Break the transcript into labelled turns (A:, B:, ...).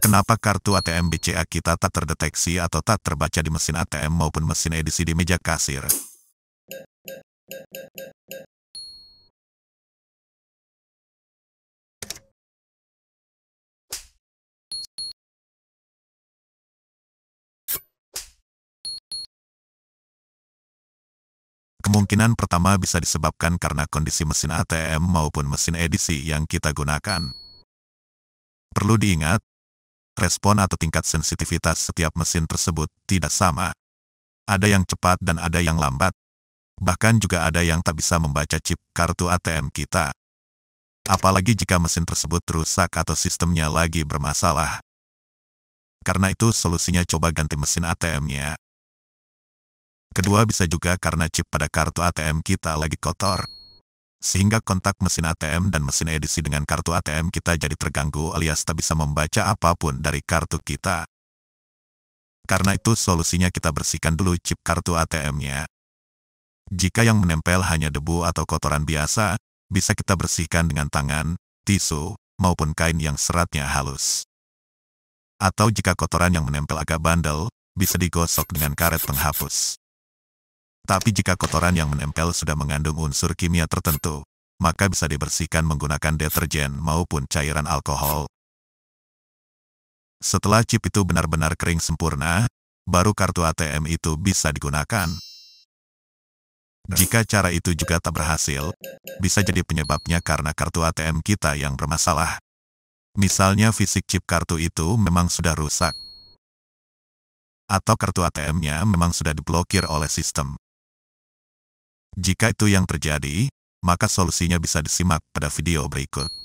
A: Kenapa kartu ATM BCA kita tak terdeteksi atau tak terbaca di mesin ATM maupun mesin edisi di meja kasir? Kemungkinan pertama bisa disebabkan karena kondisi mesin ATM maupun mesin edisi yang kita gunakan. Perlu diingat, respon atau tingkat sensitivitas setiap mesin tersebut tidak sama. Ada yang cepat dan ada yang lambat. Bahkan juga ada yang tak bisa membaca chip kartu ATM kita. Apalagi jika mesin tersebut rusak atau sistemnya lagi bermasalah. Karena itu solusinya coba ganti mesin ATM-nya. Kedua bisa juga karena chip pada kartu ATM kita lagi kotor. Sehingga kontak mesin ATM dan mesin edisi dengan kartu ATM kita jadi terganggu alias tak bisa membaca apapun dari kartu kita. Karena itu solusinya kita bersihkan dulu chip kartu ATM-nya. Jika yang menempel hanya debu atau kotoran biasa, bisa kita bersihkan dengan tangan, tisu, maupun kain yang seratnya halus. Atau jika kotoran yang menempel agak bandel, bisa digosok dengan karet penghapus. Tapi jika kotoran yang menempel sudah mengandung unsur kimia tertentu, maka bisa dibersihkan menggunakan deterjen maupun cairan alkohol. Setelah chip itu benar-benar kering sempurna, baru kartu ATM itu bisa digunakan. Jika cara itu juga tak berhasil, bisa jadi penyebabnya karena kartu ATM kita yang bermasalah. Misalnya fisik chip kartu itu memang sudah rusak. Atau kartu ATM-nya memang sudah diblokir oleh sistem. Jika itu yang terjadi, maka solusinya
B: bisa disimak pada video berikut.